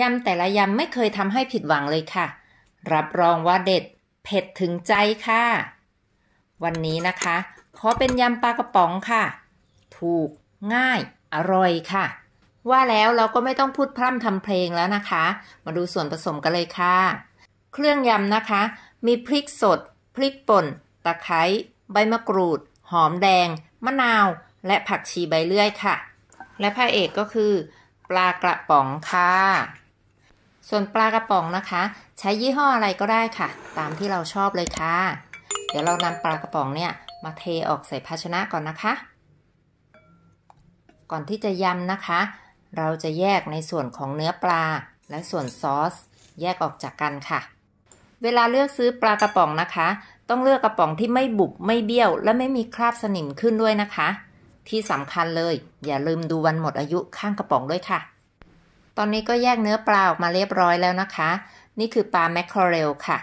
ยำแต่ละยำไม่เคยทำให้ผิดหวังเลยค่ะ รับรองว่าเด็ดเผ็ดถึงใจค่ะ วันนี้นะคะขอเป็นยำปลากระป๋องค่ะ ถูก ง่าย อร่อยค่ะ ว่าแล้วเราก็ไม่ต้องพูดพร่ำทำเพลงแล้วนะคะ มาดูส่วนผสมกันเลยค่ะ เครื่องยำนะคะ มีพริกสด พริกป่น ตะไคร้ใบมะกรูด หอมแดง มะนาว และผักชีใบเลื่อยค่ะ และพระเอกก็คือ ปลากระป๋องค่ะส่วนปลากระป๋องนะคะ ใช้ยี่ห้ออะไรก็ได้ค่ะ ตามที่เราชอบเลยค่ะ เดี๋ยวเรานำปลากระป๋องเนี่ย มาเทออกใส่ภาชนะก่อนนะคะ ก่อนที่จะยำนะคะ เราจะแยกในส่วนของเนื้อปลาและส่วนซอส แยกออกจากกันค่ะ เวลาเลือกซื้อปลากระป๋องนะคะ ต้องเลือกกระป๋องที่ไม่บุบไม่เบี้ยว และไม่มีคราบสนิมขึ้นด้วยนะคะ ที่สำคัญเลย อย่าลืมดูวันหมดอายุข้างกระป๋องด้วยค่ะตอนนี้ก็แยกเนื้อปลาออกมาเรียบร้อยแล้วนะคะ นี่คือปลาแมคเคอเรลค่ะ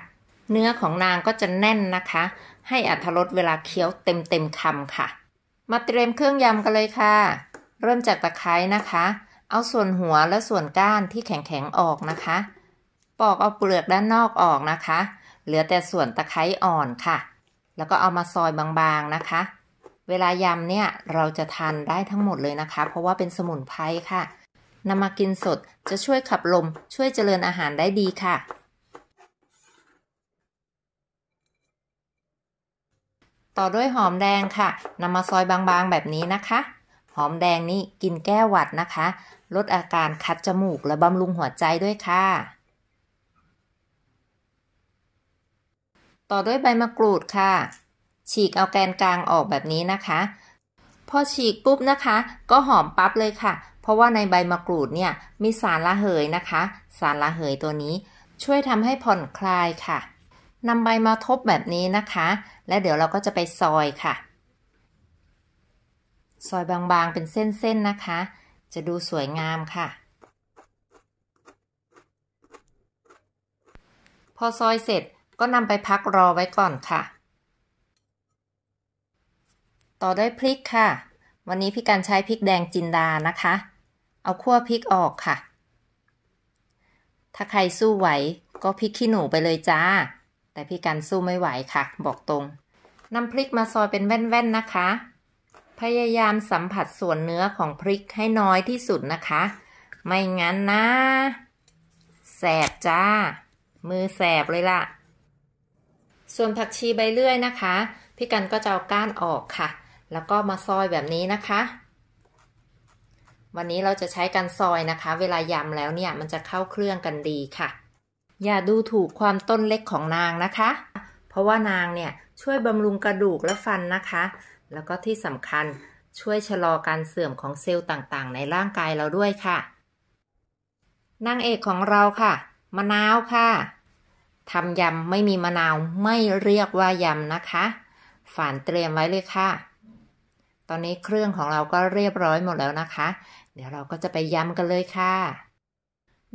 เนื้อของนางก็จะแน่นนะคะ ให้อัธรสเวลาเคี้ยวเต็มเต็มคำค่ะ มาเตรียมเครื่องยำกันเลยค่ะ เริ่มจากตะไคร้นะคะ เอาส่วนหัวและส่วนก้านที่แข็งๆออกนะคะ ปอกเอาเปลือกด้านนอกออกนะคะ เหลือแต่ส่วนตะไคร้อ่อนค่ะ แล้วก็เอามาซอยบางๆนะคะ เวลายำเนี่ยเราจะทานได้ทั้งหมดเลยนะคะ เพราะว่าเป็นสมุนไพรค่ะนำมากินสดจะช่วยขับลมช่วยเจริญอาหารได้ดีค่ะ ต่อด้วยหอมแดงค่ะนำมาซอยบางๆแบบนี้นะคะ หอมแดงนี้กินแก้หวัดนะคะ ลดอาการคัดจมูกและบำรุงหัวใจด้วยค่ะ ต่อด้วยใบมะกรูดค่ะ ฉีกเอาแกนกลางออกแบบนี้นะคะพอฉีกปุ๊บนะคะก็หอมปั๊บเลยค่ะเพราะว่าในใบมะกรูดเนี่ยมีสารละเหยนะคะ สารละเหยตัวนี้ช่วยทำให้ผ่อนคลายค่ะนำใบมาทบแบบนี้นะคะ และเดี๋ยวเราก็จะไปซอยค่ะ ซอยบางๆ เป็นเส้นๆนะคะ จะดูสวยงามค่ะ พอซอยเสร็จก็นำไปพักรอไว้ก่อนค่ะ ต่อด้วยพริกค่ะ วันนี้พี่การใช้พริกแดงจินดานะคะเอาขั้วพริกออกค่ะ ถ้าใครสู้ไหวก็พริกขี้หนูไปเลยจ้า แต่พี่กันสู้ไม่ไหวค่ะ บอกตรงนำพริกมาซอยเป็นแว่นๆนะคะ พยายามสัมผัสส่วนเนื้อของพริกให้น้อยที่สุดนะคะ ไม่งั้นนะแสบจ้า มือแสบเลยล่ะ ส่วนผักชีใบเลื่อยนะคะพี่กันก็จะเอาก้านออกค่ะ แล้วก็มาซอยแบบนี้นะคะวันนี้เราจะใช้กันซอยนะคะ เวลายำแล้วเนี่ยมันจะเข้าเครื่องกันดีค่ะ อย่าดูถูกความต้นเล็กของนางนะคะ เพราะว่านางเนี่ยช่วยบำรุงกระดูกและฟันนะคะ แล้วก็ที่สำคัญช่วยชะลอการเสื่อมของเซลล์ต่างๆ ในร่างกายเราด้วยค่ะ นางเอกของเราค่ะ มะนาวค่ะทำยำไม่มีมะนาวไม่เรียกว่ายำนะคะฝานเตรียมไว้เลยค่ะ ตอนนี้เครื่องของเราก็เรียบร้อยหมดแล้วนะคะเดี๋ยวเราก็จะไปยำกันเลยค่ะ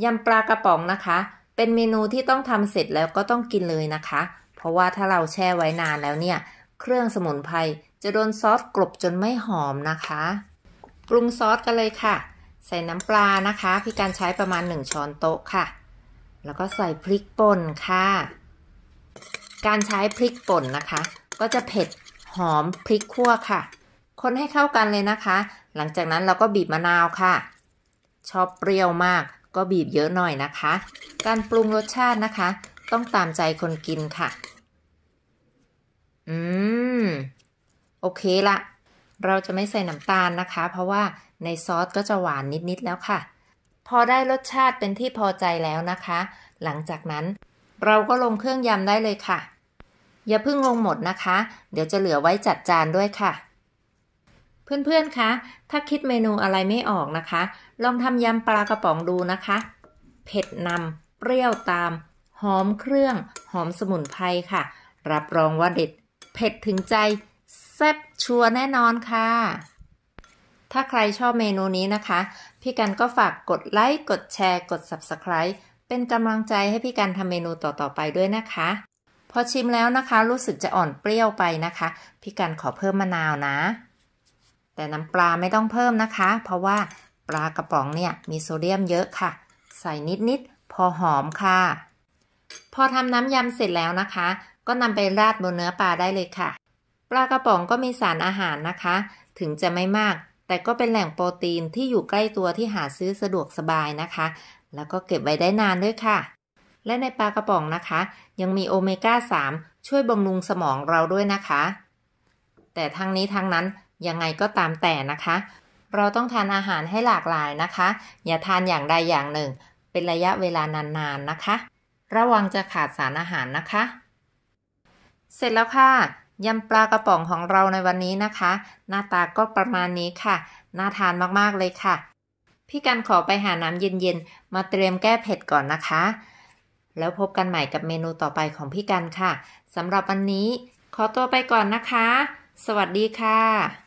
ยำปลากระป๋องนะคะ เป็นเมนูที่ต้องทำเสร็จแล้วก็ต้องกินเลยนะคะ เพราะว่าถ้าเราแช่ไว้นานแล้วเนี่ย เครื่องสมุนไพรจะโดนซอสกลบจนไม่หอมนะคะปรุงซอสกันเลยค่ะ ใส่น้ำปลานะคะพี่การใช้ประมาณ 1ช้อนโต๊ะค่ะ แล้วก็ใส่พริกป่นค่ะ การใช้พริกป่นนะคะ ก็จะเผ็ด หอมพริกขั่วค่ะคนให้เข้ากันเลยนะคะ หลังจากนั้นเราก็บีบมะนาวค่ะ ชอบเปรี้ยวมากก็บีบเยอะหน่อยนะคะ การปรุงรสชาตินะคะ ต้องตามใจคนกินค่ะ อืม โอเคละ เราจะไม่ใส่น้ำตาลนะคะ เพราะว่าในซอสก็จะหวานนิดๆแล้วค่ะ พอได้รสชาติเป็นที่พอใจแล้วนะคะ หลังจากนั้นเราก็ลงเครื่องยำได้เลยค่ะ อย่าเพิ่งลงหมดนะคะ เดี๋ยวจะเหลือไว้จัดจานด้วยค่ะเพื่อนๆคะ ถ้าคิดเมนูอะไรไม่ออกนะคะ ลองทำยำปลากระป๋องดูนะคะ เผ็ดนำเปรี้ยวตาม หอมเครื่อง หอมสมุนไพรค่ะ รับรองว่าเด็ด เผ็ดถึงใจแซ่บชัวแน่นอนค่ะ ถ้าใครชอบเมนูนี้นะคะ พี่กันก็ฝากกดไลค์ กดแชร์ กด Subscribe เป็นกำลังใจให้พี่กันทำเมนูต่อๆไปด้วยนะคะ พอชิมแล้วนะคะรู้สึกจะอ่อนเปรี้ยวไปนะคะ พี่กันขอเพิ่มมะนาวนะแต่น้ำปลาไม่ต้องเพิ่มนะคะ เพราะว่าปลากระป๋องเนี่ยมีโซเดียมเยอะค่ะ ใส่นิดๆ พอหอมค่ะ พอทำน้ำยำเสร็จแล้วนะคะ ก็นำไปราดบนเนื้อปลาได้เลยค่ะ ปลากระป๋องก็มีสารอาหารนะคะ ถึงจะไม่มาก แต่ก็เป็นแหล่งโปรตีนที่อยู่ใกล้ตัวที่หาซื้อสะดวกสบายนะคะ แล้วก็เก็บไว้ได้นานด้วยค่ะ และในปลากระป๋องนะคะ ยังมีโอเมก้า3ช่วยบำรุงสมองเราด้วยนะคะ แต่ทั้งนี้ทั้งนั้นยังไงก็ตามแต่นะคะ เราต้องทานอาหารให้หลากหลายนะคะ อย่าทานอย่างใดอย่างหนึ่ง เป็นระยะเวลานานๆนนนะคะ ระวังจะขาดสารอาหารนะคะ เสร็จแล้วค่ะยำปลากระป๋องของเราในวันนี้นะคะ หน้าตาก็ประมาณนี้ค่ะ น่าทานมากๆเลยค่ะ พี่กันขอไปหาน้ำเย็นๆ มาเตรียมแก้เผ็ดก่อนนะคะ แล้วพบกันใหม่กับเมนูต่อไปของพี่กันค่ะสำหรับวันนี้ ขอตัวไปก่อนนะคะ สวัสดีค่ะ